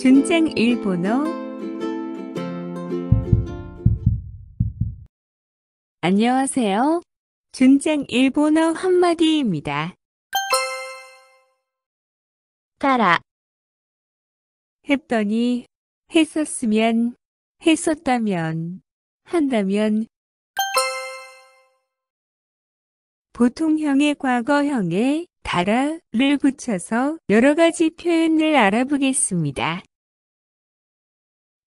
준장 일본어 안녕하세요. 준장 일본어 한마디입니다. 따라 했더니 했었으면 했었다면 한다면 보통형의 과거형에 달아를 붙여서 여러 가지 표현을 알아보겠습니다.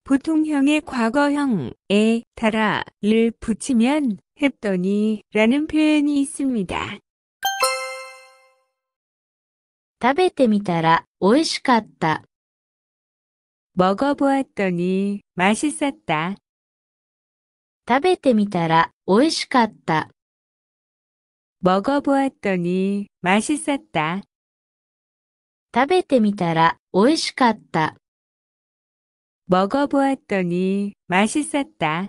보통형의 과거형에 따라 를 붙이면 했더니 라는 표현이 있습니다. 食べてみたら美味しかった. 먹어보았더니 맛있었다. 食べてみたら美味しかった. 먹어보았더니 맛있었다. 食べてみたら美味しかった. 먹어보았더니 맛있었다.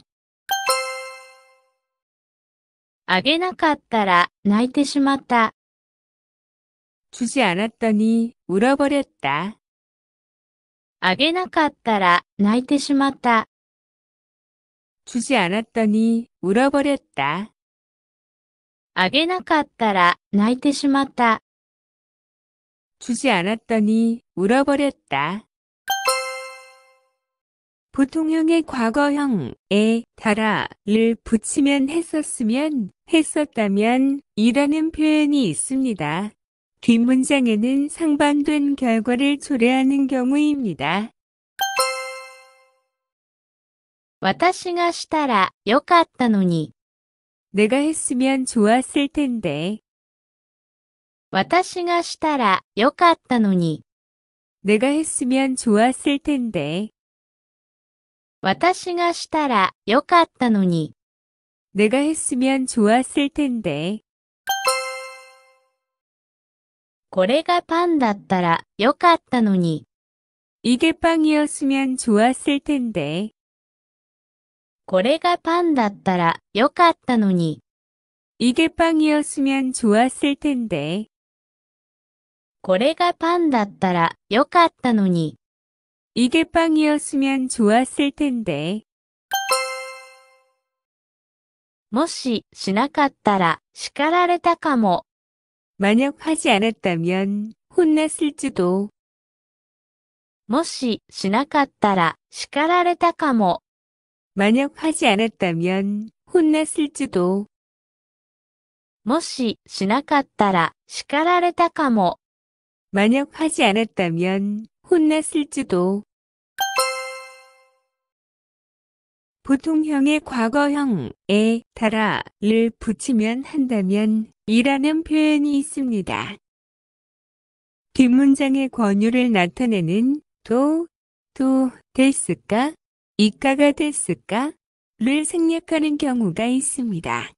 あげなかったら泣いてしまった。 주지 않았더니 울어버렸다. あげなかったら泣いてしまった。 주지 않았더니 울어버렸다. あげなかったら泣いてしまった。 주지 않았더니 울어버렸다. 보통형의 과거형에 달아 를 붙이면 했었으면 했었다면 이라는 표현이 있습니다. 뒷문장에는 상반된 결과를 초래하는 경우입니다. 私がしたらよかったのに 내가 했으면 좋았을 텐데 私がしたらよかったのに 내가 했으면 좋았을 텐데 私がしたらよかったのに。내가했으면좋았을텐 데。 これがパンだったらよかったのに。이게빵이었으면좋았을텐 데。 これがパンだったらよかったのに。이게빵이었으면좋았을텐 데。 これがパンだったらよかったのに。 이게 빵이었으면 좋았을 텐데. もししなかったら叱られたかも. 만약 하지 않았다면 혼났을지도. もししなかったら叱られたかも. 만약 하지 않았다면 혼났을지도. もししなかったら叱られたかも. 만약 하지 않았다면 혼났을지도 보통형의 과거형에 달아를 붙이면 한다면 이라는 표현이 있습니다. 뒷문장의 권유를 나타내는 도, 도, 됐을까, 이가가 됐을까 를 생략하는 경우가 있습니다.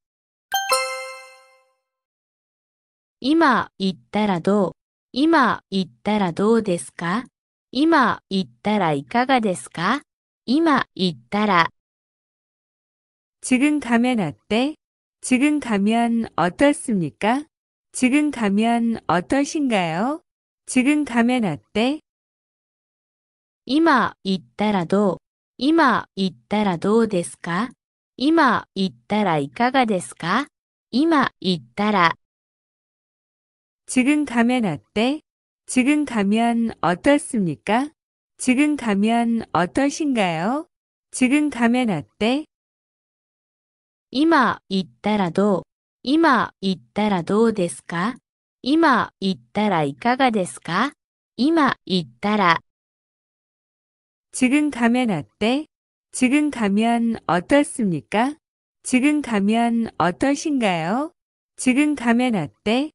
이마, 있다라도, 이마, 있다라도 됐을까? 今言ったらいかがですか今言ったら 지금 가면 어때? 지금 가면 어떻습니까? 지금 가면 어떠신가요? 지금 가면 어때? 今言ったらどう今言ったらどうですか今言ったらいかがですか今言ったら 지금 가면 어때? 지금 가면 어떻습니까? 지금 가면 어떠신가요? 지금 가면 어때? 今行ったらどう今行ったらどうですか今行ったらいかがですか今行ったら 지금 가면 어때? 지금 가면 어떻습니까? 지금 가면 어떠신가요? 지금 가면 어때?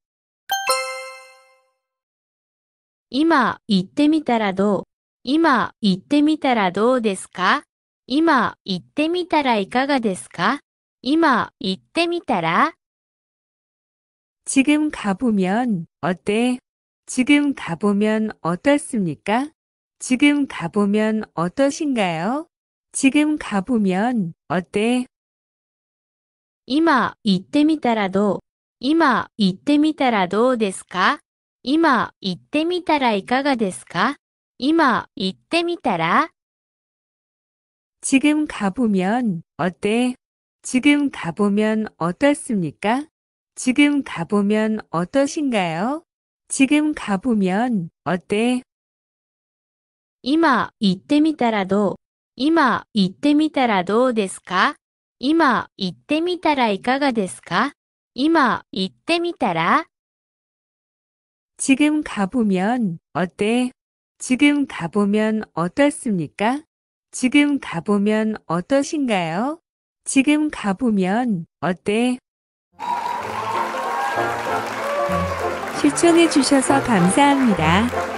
今行ってみたらどう今行ってみたらどうですか今行ってみたらいかがですか今行ってみたら 지금 가보면 어때? 지금 가보면 어떻습니까? 지금 가보면 어떠신가요? 지금 가보면 어때? 今行ってみたらどう今行ってみたらどうですか今行ってみたらいかがですか今行ってみたら 지금 가보면 어때? 지금 가보면 어떻습니까? 지금 가보면 어떠신가요? 지금 가보면 어때? 今行ってみたらどう今行ってみたらどうですか今行ってみたらいかがですか今行ってみたら 지금 가보면 어때? 지금 가보면 어떻습니까? 지금 가보면 어떠신가요? 지금 가보면 어때? 시청해 주셔서 감사합니다.